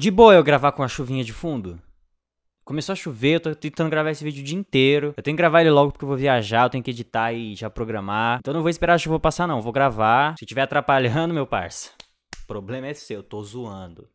De boa eu gravar com a chuvinha de fundo? Começou a chover, eu tô tentando gravar esse vídeo o dia inteiro. Eu tenho que gravar ele logo porque eu vou viajar, eu tenho que editar e já programar. Então eu não vou esperar a chuva passar não, eu vou gravar. Se tiver atrapalhando, meu parça, o problema é seu, eu tô zoando.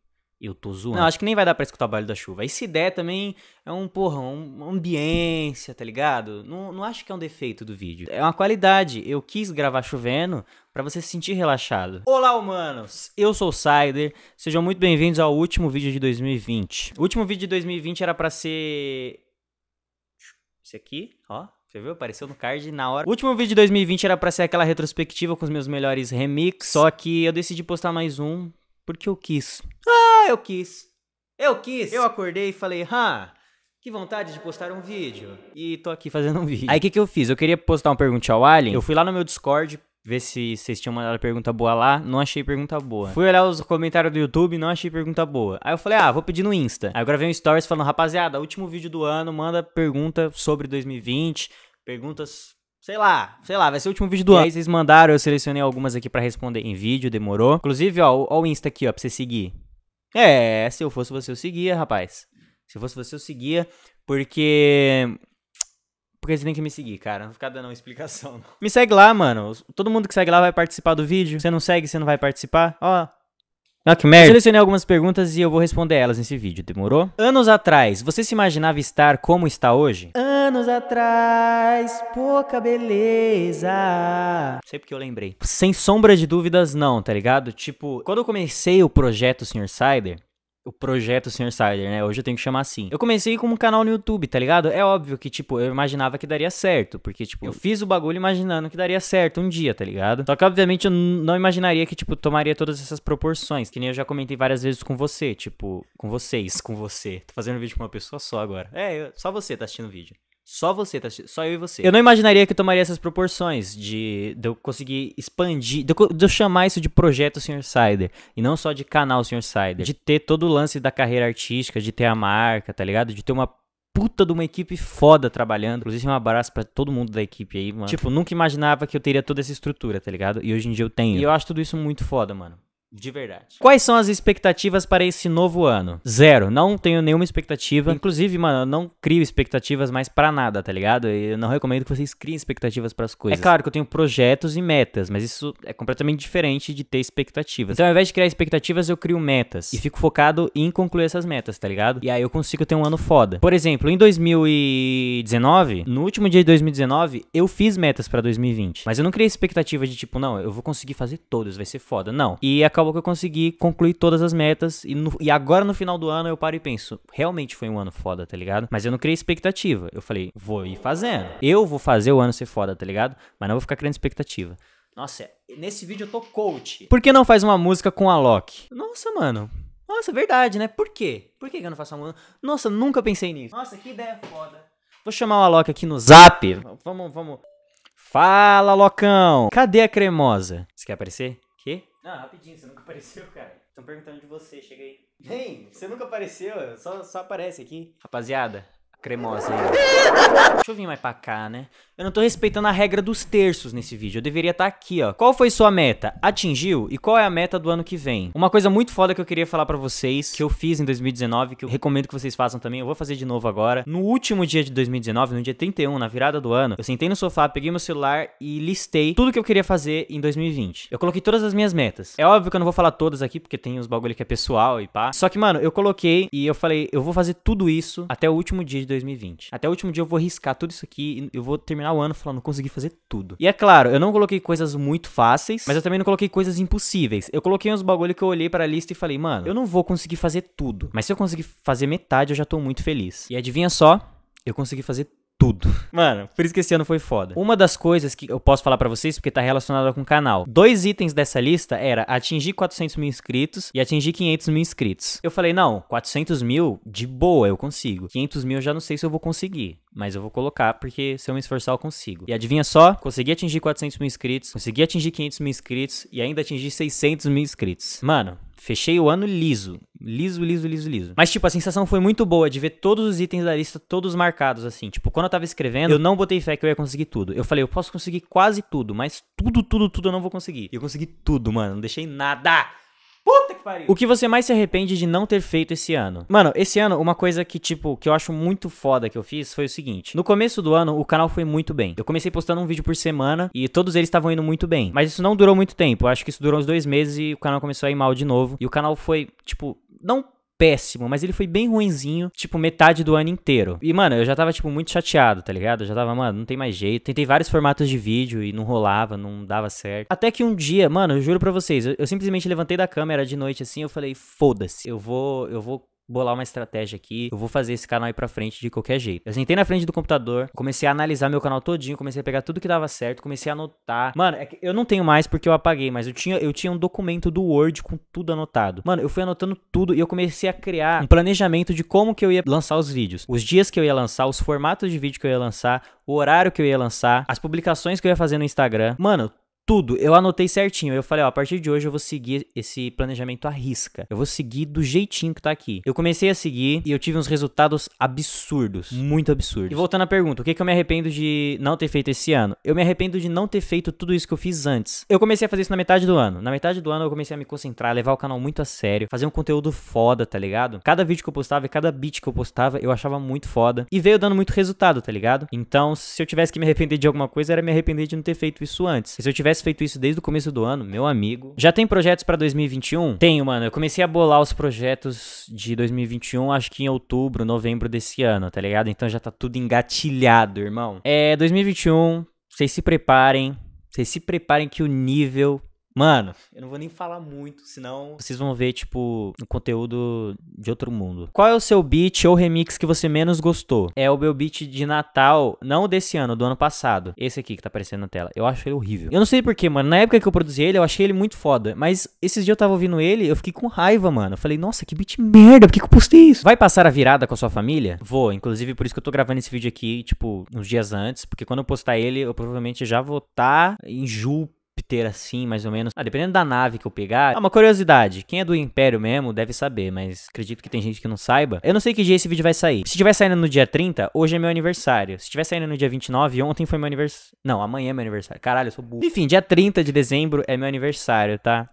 Eu tô zoando. Não, acho que nem vai dar pra escutar o barulho da chuva. E se der também, é um, porra, uma ambiência, tá ligado? Não, não acho que é um defeito do vídeo. É uma qualidade. Eu quis gravar chovendo para você se sentir relaxado. Olá, humanos! Eu sou o Sider. Sejam muito bem-vindos ao último vídeo de 2020. O último vídeo de 2020 era para ser... Esse aqui, ó. Você viu? Apareceu no card na hora. O último vídeo de 2020 era para ser aquela retrospectiva com os meus melhores remix. Só que eu decidi postar mais um porque eu quis. Ah, eu quis. Eu quis. Eu acordei e falei, ah, que vontade de postar um vídeo. E tô aqui fazendo um vídeo. Aí o que, que eu fiz? Eu queria postar uma pergunta ao Alien. Eu fui lá no meu Discord ver se vocês tinham mandado pergunta boa lá. Não achei pergunta boa. Fui olhar os comentários do YouTube, não achei pergunta boa. Aí eu falei, ah, vou pedir no Insta. Aí eu gravei um stories falando, rapaziada, último vídeo do ano, manda pergunta sobre 2020, perguntas Sei lá, sei lá, vai ser o último vídeo do e ano. Aí vocês mandaram, eu selecionei algumas aqui para responder em vídeo, demorou. Inclusive, ó, ó, o Insta aqui, ó, pra você seguir. É, se eu fosse você, eu seguia, rapaz. Se eu fosse você, eu seguia, porque. Porque você tem que me seguir, cara. Não ficar dando uma explicação. Não. Me segue lá, mano. Todo mundo que segue lá vai participar do vídeo. Você não segue, você não vai participar. Ó, ah, que merda. Eu selecionei algumas perguntas e eu vou responder elas nesse vídeo, demorou? Anos atrás, você se imaginava estar como está hoje? Anos atrás, pouca beleza. Sei porque eu lembrei. Sem sombra de dúvidas, não, tá ligado? Tipo, quando eu comecei o projeto Sr. Cider, o projeto Sr. Sider, né? Hoje eu tenho que chamar assim. Eu comecei com um canal no YouTube, tá ligado? É óbvio que, tipo, eu imaginava que daria certo, porque, tipo, eu fiz o bagulho imaginando que daria certo um dia, tá ligado? Só que, obviamente, eu não imaginaria que, tipo, tomaria todas essas proporções, que nem eu já comentei várias vezes com você, tipo, com vocês, com você. Tô fazendo vídeo com uma pessoa só agora. É, eu, só você tá assistindo o vídeo. Só você, tá, só eu e você. Eu não imaginaria que eu tomaria essas proporções de, de eu conseguir expandir, de eu, de eu chamar isso de projeto Sr. Sider, e não só de canal Sr. Sider, de ter todo o lance da carreira artística, de ter a marca, tá ligado? De ter uma puta de uma equipe foda trabalhando. Inclusive, um abraço para todo mundo da equipe aí, mano. Tipo, nunca imaginava que eu teria toda essa estrutura, tá ligado? E hoje em dia eu tenho. E eu acho tudo isso muito foda, mano. De verdade. Quais são as expectativas para esse novo ano? Zero. Não tenho nenhuma expectativa. Inclusive, mano, eu não crio expectativas mais para nada, tá ligado? Eu não recomendo que vocês criem expectativas para as coisas. É claro que eu tenho projetos e metas, mas isso é completamente diferente de ter expectativas. Então, ao invés de criar expectativas, eu crio metas. E fico focado em concluir essas metas, tá ligado? E aí eu consigo ter um ano foda. Por exemplo, em 2019, no último dia de 2019, eu fiz metas para 2020. Mas eu não criei expectativa de tipo, não, eu vou conseguir fazer todas, vai ser foda. Não. E acabou acabou que eu consegui concluir todas as metas. E, no, e agora no final do ano eu paro e penso: realmente foi um ano foda, tá ligado? Mas eu não criei expectativa. Eu falei: vou ir fazendo. Eu vou fazer o ano ser foda, tá ligado? Mas não vou ficar criando expectativa. Nossa, nesse vídeo eu tô coach. Por que não faz uma música com a Loki? Nossa, mano. Nossa, verdade, né? Por quê? Por que eu não faço uma música? Nossa, nunca pensei nisso. Nossa, que ideia foda. Vou chamar o Alok aqui no zap. Vamos, vamos. Fala, Locão. Cadê a cremosa? Você quer aparecer? Ah, rapidinho, você nunca apareceu, cara. Estão perguntando de você, cheguei. Vem, você nunca apareceu, só, só aparece aqui. Rapaziada, cremosa ainda. Deixa eu vir mais pra cá, né? Eu não tô respeitando a regra dos terços nesse vídeo. Eu deveria estar tá aqui, ó. Qual foi sua meta? Atingiu? E qual é a meta do ano que vem? Uma coisa muito foda que eu queria falar pra vocês, que eu fiz em 2019, que eu recomendo que vocês façam também, eu vou fazer de novo agora. No último dia de 2019, no dia 31, na virada do ano, eu sentei no sofá, peguei meu celular e listei tudo que eu queria fazer em 2020. Eu coloquei todas as minhas metas. É óbvio que eu não vou falar todas aqui, porque tem uns bagulho que é pessoal e pá. Só que, mano, eu coloquei e eu falei, eu vou fazer tudo isso até o último dia de 2020. Até o último dia eu vou riscar tudo isso aqui e eu vou terminar o ano falando, consegui fazer tudo. E é claro, eu não coloquei coisas muito fáceis, mas eu também não coloquei coisas impossíveis. Eu coloquei uns bagulho que eu olhei para a lista e falei, mano, eu não vou conseguir fazer tudo, mas se eu conseguir fazer metade, eu já tô muito feliz. E adivinha só? Eu consegui fazer tudo. Mano, por isso que esse ano foi foda. Uma das coisas que eu posso falar para vocês, porque tá relacionada com o canal. Dois itens dessa lista era atingir 400 mil inscritos e atingir 500 mil inscritos. Eu falei, não, 400 mil, de boa, eu consigo. 500 mil eu já não sei se eu vou conseguir, mas eu vou colocar, porque se eu me esforçar eu consigo. E adivinha só, consegui atingir 400 mil inscritos, consegui atingir 500 mil inscritos e ainda atingir 600 mil inscritos. Mano, Fechei o ano liso. Liso, liso, liso, liso. Mas, tipo, a sensação foi muito boa de ver todos os itens da lista, todos marcados, assim. Tipo, quando eu tava escrevendo, eu não botei fé que eu ia conseguir tudo. Eu falei, eu posso conseguir quase tudo, mas tudo, tudo, tudo eu não vou conseguir. E eu consegui tudo, mano. Não deixei nada. Puta que pariu. O que você mais se arrepende de não ter feito esse ano? Mano, esse ano, uma coisa que, tipo, que eu acho muito foda que eu fiz foi o seguinte. No começo do ano, o canal foi muito bem. Eu comecei postando um vídeo por semana e todos eles estavam indo muito bem. Mas isso não durou muito tempo. Eu acho que isso durou uns dois meses e o canal começou a ir mal de novo. E o canal foi, tipo, não péssimo, mas ele foi bem ruinzinho, tipo, metade do ano inteiro. E, mano, eu já tava, tipo, muito chateado, tá ligado? Eu já tava, mano, não tem mais jeito. Tentei vários formatos de vídeo e não rolava, não dava certo. Até que um dia, mano, eu juro pra vocês, eu, eu simplesmente levantei da câmera de noite assim, eu falei, foda-se, eu vou, eu vou bolar uma estratégia aqui, eu vou fazer esse canal ir pra frente de qualquer jeito. Eu sentei na frente do computador, comecei a analisar meu canal todinho, comecei a pegar tudo que dava certo, comecei a anotar. Mano, é eu não tenho mais porque eu apaguei, mas eu tinha, eu tinha um documento do Word com tudo anotado. Mano, eu fui anotando tudo e eu comecei a criar um planejamento de como que eu ia lançar os vídeos, os dias que eu ia lançar, os formatos de vídeo que eu ia lançar, o horário que eu ia lançar, as publicações que eu ia fazer no Instagram. Mano, tudo. Eu anotei certinho. Eu falei, ó, a partir de hoje eu vou seguir esse planejamento à risca. Eu vou seguir do jeitinho que tá aqui. Eu comecei a seguir e eu tive uns resultados absurdos. Muito absurdos. E voltando à pergunta, o que, que eu me arrependo de não ter feito esse ano? Eu me arrependo de não ter feito tudo isso que eu fiz antes. Eu comecei a fazer isso na metade do ano. Na metade do ano eu comecei a me concentrar, levar o canal muito a sério, fazer um conteúdo foda, tá ligado? Cada vídeo que eu postava e cada beat que eu postava, eu achava muito foda. E veio dando muito resultado, tá ligado? Então, se eu tivesse que me arrepender de alguma coisa, era me arrepender de não ter feito isso antes. E se eu tivesse tivesse feito isso desde o começo do ano, meu amigo. Já tem projetos para 2021? Tenho, mano. Eu comecei a bolar os projetos de 2021, acho que em outubro, novembro desse ano, tá ligado? Então já tá tudo engatilhado, irmão. É, 2021, vocês se preparem. Vocês se preparem que o nível Mano, eu não vou nem falar muito, senão vocês vão ver, tipo, um conteúdo de outro mundo. Qual é o seu beat ou remix que você menos gostou? É o meu beat de Natal, não desse ano, do ano passado. Esse aqui que tá aparecendo na tela. Eu acho ele horrível. Eu não sei porquê, mano. Na época que eu produzi ele, eu achei ele muito foda. Mas esses dias eu tava ouvindo ele, eu fiquei com raiva, mano. Eu falei, nossa, que beat merda, por que, que eu postei isso? Vai passar a virada com a sua família? Vou, inclusive por isso que eu tô gravando esse vídeo aqui, tipo, uns dias antes. Porque quando eu postar ele, eu provavelmente já vou estar tá em Ju ter assim, mais ou menos. Ah, dependendo da nave que eu pegar. Ah, uma curiosidade. Quem é do Império mesmo deve saber, mas acredito que tem gente que não saiba. Eu não sei que dia esse vídeo vai sair. Se tiver saindo no dia 30, hoje é meu aniversário. Se tiver saindo no dia 29, ontem foi meu aniversário. Não, amanhã é meu aniversário. Caralho, eu sou burro. Enfim, dia 30 de dezembro é meu aniversário, tá?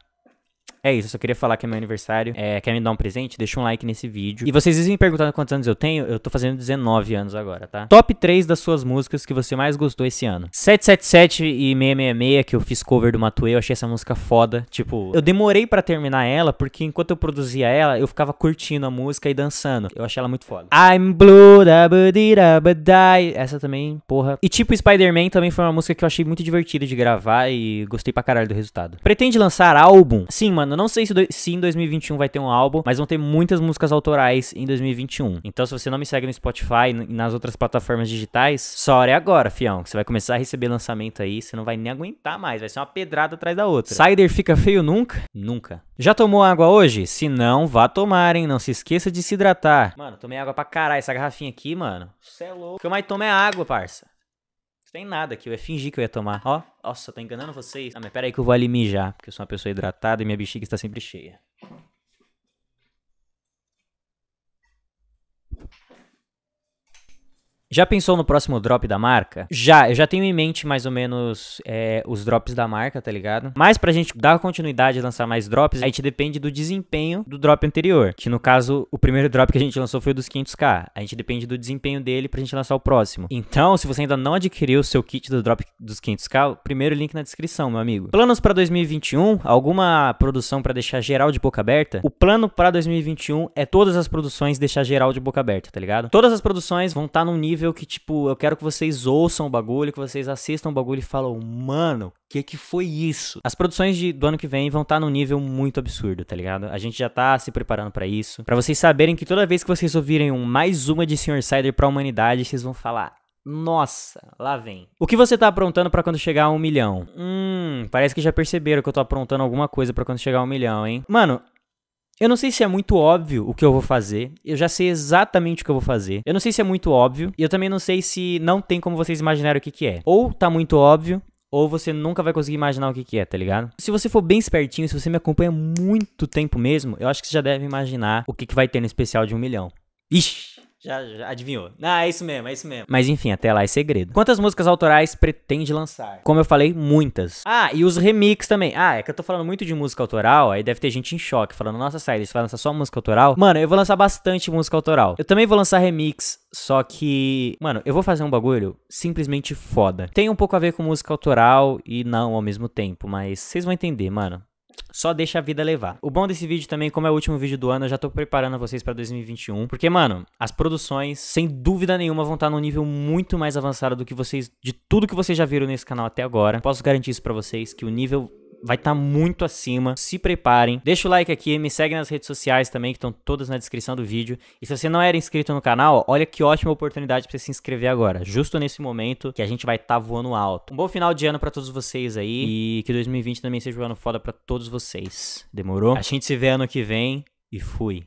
É isso, eu só queria falar que é meu aniversário. É, quer me dar um presente? Deixa um like nesse vídeo. E vocês me perguntando quantos anos eu tenho, eu tô fazendo 19 anos agora, tá? Top 3 das suas músicas que você mais gostou esse ano. 777 e 666, que eu fiz cover do Matuei, eu achei essa música foda. Tipo, eu demorei para terminar ela, porque enquanto eu produzia ela, eu ficava curtindo a música e dançando. Eu achei ela muito foda. I'm blue, da budira, budai. Essa também, porra. E tipo, Spider-Man também foi uma música que eu achei muito divertida de gravar e gostei pra caralho do resultado. Pretende lançar álbum? Sim, mano ano. Não sei se, do... se em 2021 vai ter um álbum, mas vão ter muitas músicas autorais em 2021. Então, se você não me segue no Spotify e nas outras plataformas digitais, só é agora, fião. Você vai começar a receber lançamento aí, você não vai nem aguentar mais. Vai ser uma pedrada atrás da outra. Cider fica feio nunca? Nunca. Já tomou água hoje? Se não, vá tomar, hein? Não se esqueça de se hidratar. Mano, tomei água pra caralho. Essa garrafinha aqui, mano. Você é louco. O que eu mais tomo é água, parça. Tem nada aqui, eu ia fingir que eu ia tomar. Ó, nossa, tô enganando vocês. Ah, mas pera aí que eu vou ali mijar, porque eu sou uma pessoa hidratada e minha bexiga está sempre cheia. Já pensou no próximo drop da marca? Já, eu já tenho em mente mais ou menos é, os drops da marca, tá ligado? Mas pra gente dar continuidade e lançar mais drops, a gente depende do desempenho do drop anterior. Que no caso, o primeiro drop que a gente lançou foi o dos 500k. A gente depende do desempenho dele pra gente lançar o próximo. Então, se você ainda não adquiriu o seu kit do drop dos 500k, primeiro link na descrição, meu amigo. Planos pra 2021, alguma produção pra deixar geral de boca aberta? O plano pra 2021 é todas as produções deixar geral de boca aberta, tá ligado? Todas as produções vão estar tá num nível nível que, tipo, eu quero que vocês ouçam o bagulho, que vocês assistam o bagulho e falam, mano, o que que foi isso? As produções de, do ano que vem vão estar tá num nível muito absurdo, tá ligado? A gente já tá se preparando para isso. para vocês saberem que toda vez que vocês ouvirem um mais uma de Sr. Cider pra humanidade, vocês vão falar, nossa, lá vem. O que você tá aprontando para quando chegar a um milhão? Hum, parece que já perceberam que eu tô aprontando alguma coisa para quando chegar a um milhão, hein? Mano, eu não sei se é muito óbvio o que eu vou fazer. Eu já sei exatamente o que eu vou fazer. Eu não sei se é muito óbvio. E eu também não sei se não tem como vocês imaginarem o que, que é. Ou tá muito óbvio, ou você nunca vai conseguir imaginar o que, que é, tá ligado? Se você for bem espertinho, se você me acompanha muito tempo mesmo, eu acho que você já deve imaginar o que, que vai ter no especial de um milhão. Ixi! já, já, adivinhou. Ah, é isso mesmo, é isso mesmo. Mas enfim, até lá é segredo. Quantas músicas autorais pretende lançar? Como eu falei, muitas. Ah, e os remix também. Ah, é que eu tô falando muito de música autoral, aí deve ter gente em choque, falando, nossa, sai, eles vai lançar só música autoral? Mano, eu vou lançar bastante música autoral. Eu também vou lançar remix, só que... Mano, eu vou fazer um bagulho simplesmente foda. Tem um pouco a ver com música autoral e não ao mesmo tempo, mas vocês vão entender, mano só deixa a vida levar. O bom desse vídeo também, como é o último vídeo do ano, eu já tô preparando vocês para 2021, porque mano, as produções, sem dúvida nenhuma, vão estar tá num nível muito mais avançado do que vocês de tudo que vocês já viram nesse canal até agora. Posso garantir isso para vocês que o nível vai estar tá muito acima. Se preparem. Deixa o like aqui, me segue nas redes sociais também, que estão todas na descrição do vídeo. E se você não era inscrito no canal, olha que ótima oportunidade para você se inscrever agora, justo nesse momento que a gente vai estar tá voando alto. Um bom final de ano para todos vocês aí e que 2020 também seja um ano foda para todos vocês. Demorou? A gente se vê ano que vem e fui.